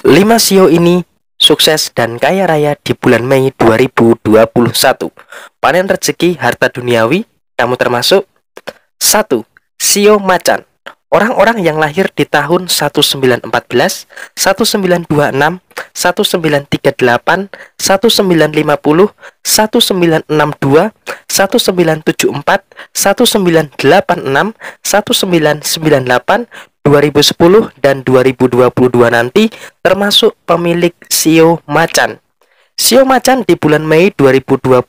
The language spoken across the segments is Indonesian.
5 sio e ini sukses dan kaya raya di bulan Mei 2021. Panen rezeki harta duniawi, kamu termasuk 1. Sio e macan Orang-orang yang lahir di tahun 1914, 1926, 1938, 1950, 1962, 1974, 1986, 1998, 2010 dan 2022 nanti termasuk pemilik sio macan. Sio Macan di bulan Mei 2021,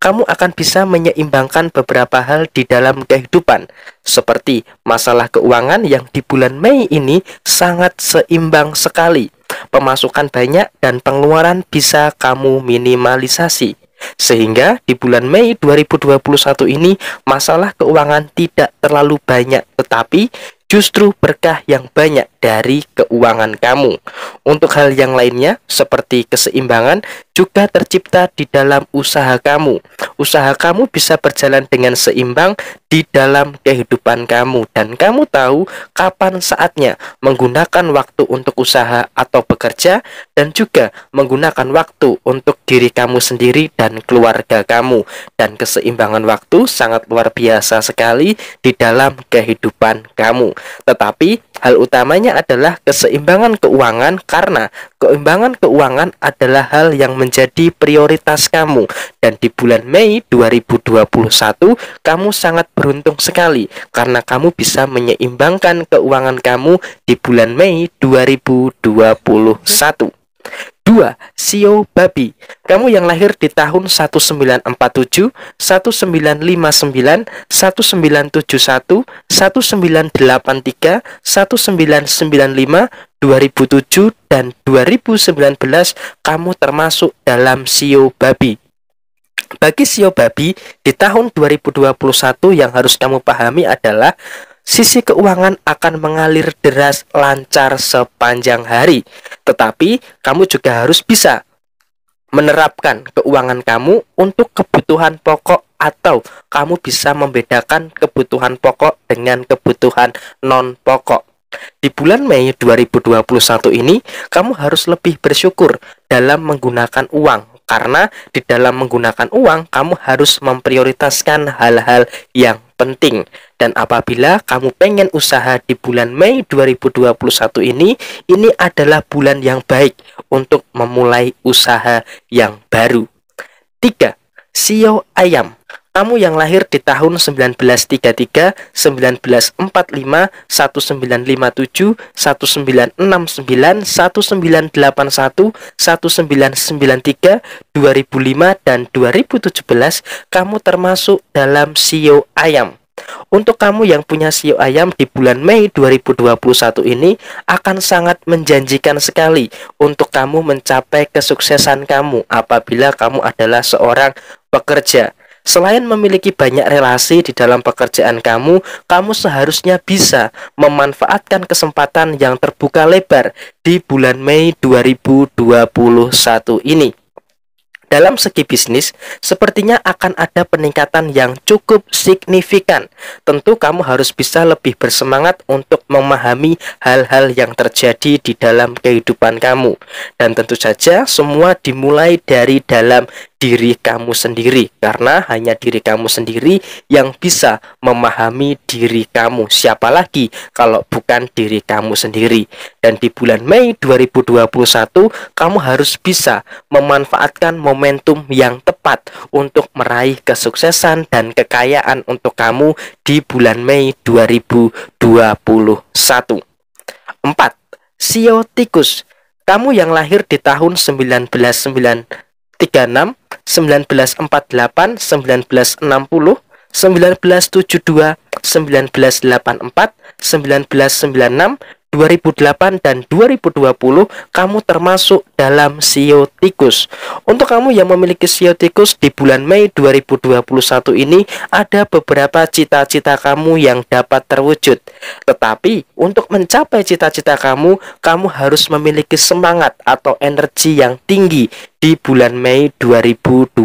kamu akan bisa menyeimbangkan beberapa hal di dalam kehidupan, seperti masalah keuangan yang di bulan Mei ini sangat seimbang sekali. Pemasukan banyak dan pengeluaran bisa kamu minimalisasi. Sehingga di bulan Mei 2021 ini masalah keuangan tidak terlalu banyak tetapi justru berkah yang banyak dari keuangan kamu. Untuk hal yang lainnya, seperti keseimbangan, juga tercipta di dalam usaha kamu. Usaha kamu bisa berjalan dengan seimbang di dalam kehidupan kamu, dan kamu tahu kapan saatnya menggunakan waktu untuk usaha atau bekerja, dan juga menggunakan waktu untuk diri kamu sendiri dan keluarga kamu. Dan keseimbangan waktu sangat luar biasa sekali di dalam kehidupan kamu, tetapi hal utamanya adalah keseimbangan keuangan karena keimbangan keuangan adalah hal yang menjadi prioritas kamu dan di bulan Mei 2021 kamu sangat beruntung sekali karena kamu bisa menyeimbangkan keuangan kamu di bulan Mei 2021. 2. Sio Babi Kamu yang lahir di tahun 1947, 1959, 1971, 1983, 1995, 2007, dan 2019 kamu termasuk dalam Sio Babi. Bagi Sio Babi, di tahun 2021 yang harus kamu pahami adalah sisi keuangan akan mengalir deras lancar sepanjang hari. Tetapi, kamu juga harus bisa menerapkan keuangan kamu untuk kebutuhan pokok atau kamu bisa membedakan kebutuhan pokok dengan kebutuhan non pokok. Di bulan Mei 2021 ini, kamu harus lebih bersyukur dalam menggunakan uang karena di dalam menggunakan uang kamu harus memprioritaskan hal-hal yang penting dan apabila kamu pengen usaha di bulan Mei 2021 ini ini adalah bulan yang baik untuk memulai usaha yang baru Tiga, Sio ayam kamu yang lahir di tahun 1933, 1945, 1957, 1969, 1981, 1993, 2005, dan 2017, kamu termasuk dalam sio e ayam. Untuk kamu yang punya siu e ayam di bulan Mei 2021 ini akan sangat menjanjikan sekali untuk kamu mencapai kesuksesan kamu apabila kamu adalah seorang pekerja. Selain memiliki banyak relasi di dalam pekerjaan kamu, kamu seharusnya bisa memanfaatkan kesempatan yang terbuka lebar di bulan Mei 2021 ini. Dalam segi bisnis, sepertinya akan ada peningkatan yang cukup signifikan. Tentu kamu harus bisa lebih bersemangat untuk memahami hal-hal yang terjadi di dalam kehidupan kamu. Dan tentu saja semua dimulai dari dalam diri kamu sendiri karena hanya diri kamu sendiri yang bisa memahami diri kamu siapa lagi kalau bukan diri kamu sendiri dan di bulan Mei 2021 kamu harus bisa memanfaatkan momentum yang tepat untuk meraih kesuksesan dan kekayaan untuk kamu di bulan Mei 2021 4 Sio tikus kamu yang lahir di tahun 1996 1948, 1960, 1972, 1984, 1996, 2008 dan 2020 kamu termasuk dalam sio e tikus. Untuk kamu yang memiliki sio e tikus di bulan Mei 2021 ini ada beberapa cita-cita kamu yang dapat terwujud. Tetapi untuk mencapai cita-cita kamu, kamu harus memiliki semangat atau energi yang tinggi di bulan Mei 2021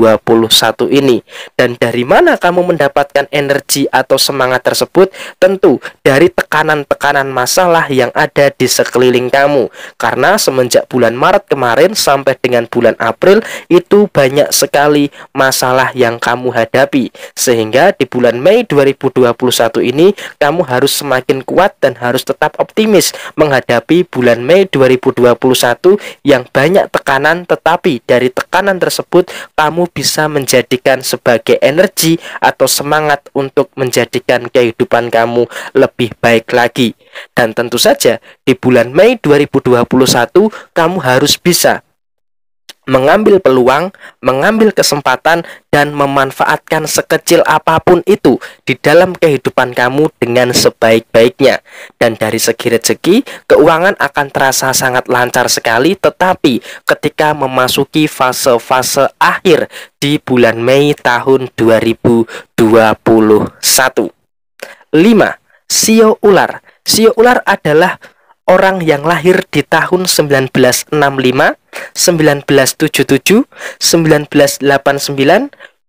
ini. Dan dari mana kamu mendapatkan energi atau semangat tersebut? Tentu dari tekanan-tekanan masalah yang ada di sekeliling kamu. Karena semenjak bulan Maret kemarin sampai dengan bulan April itu banyak sekali masalah yang kamu hadapi. Sehingga di bulan Mei 2021 ini kamu harus semakin kuat dan harus tetap optimis menghadapi bulan Mei 2021 yang banyak tekanan tetapi dari tekanan tersebut kamu bisa menjadikan sebagai energi atau semangat untuk menjadikan kehidupan kamu lebih baik lagi. Dan tentu saja di bulan Mei 2021 kamu harus bisa mengambil peluang, mengambil kesempatan, dan memanfaatkan sekecil apapun itu di dalam kehidupan kamu dengan sebaik-baiknya. Dan dari segi rezeki, keuangan akan terasa sangat lancar sekali, tetapi ketika memasuki fase-fase akhir di bulan Mei tahun 2021. 5. Sio ular. Sio ular adalah orang yang lahir di tahun 1965, 1977, 1989,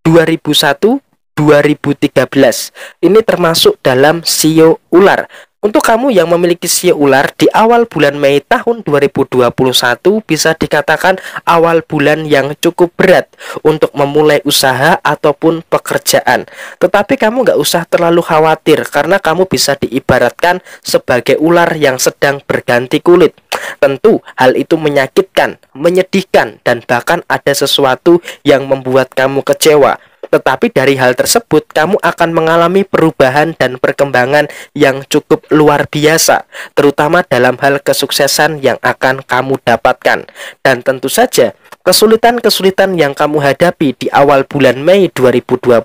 2001, 2013. Ini termasuk dalam sio e ular untuk kamu yang memiliki sio ular di awal bulan Mei tahun 2021 bisa dikatakan awal bulan yang cukup berat untuk memulai usaha ataupun pekerjaan. Tetapi kamu nggak usah terlalu khawatir karena kamu bisa diibaratkan sebagai ular yang sedang berganti kulit. Tentu hal itu menyakitkan, menyedihkan, dan bahkan ada sesuatu yang membuat kamu kecewa. Tetapi dari hal tersebut, kamu akan mengalami perubahan dan perkembangan yang cukup luar biasa, terutama dalam hal kesuksesan yang akan kamu dapatkan. Dan tentu saja, kesulitan-kesulitan yang kamu hadapi di awal bulan Mei 2021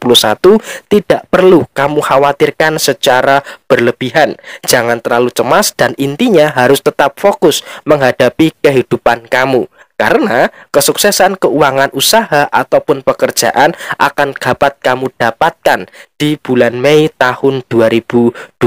tidak perlu kamu khawatirkan secara berlebihan. Jangan terlalu cemas dan intinya harus tetap fokus menghadapi kehidupan kamu. Karena kesuksesan keuangan usaha ataupun pekerjaan akan dapat kamu dapatkan di bulan Mei tahun 2021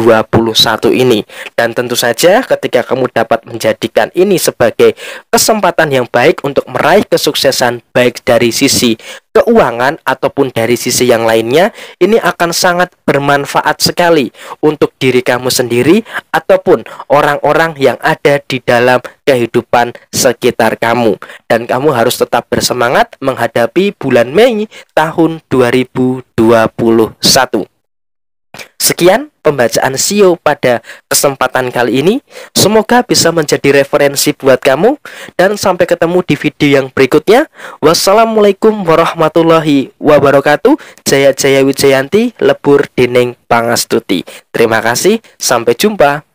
ini. Dan tentu saja ketika kamu dapat menjadikan ini sebagai kesempatan yang baik untuk meraih kesuksesan baik dari sisi keuangan ataupun dari sisi yang lainnya ini akan sangat bermanfaat sekali untuk diri kamu sendiri ataupun orang-orang yang ada di dalam kehidupan sekitar kamu dan kamu harus tetap bersemangat menghadapi bulan Mei tahun 2021 Sekian pembacaan SEO pada kesempatan kali ini. Semoga bisa menjadi referensi buat kamu dan sampai ketemu di video yang berikutnya. Wassalamualaikum warahmatullahi wabarakatuh. Jaya Jaya Wijayanti, Lebur Dining Pangastuti. Terima kasih, sampai jumpa.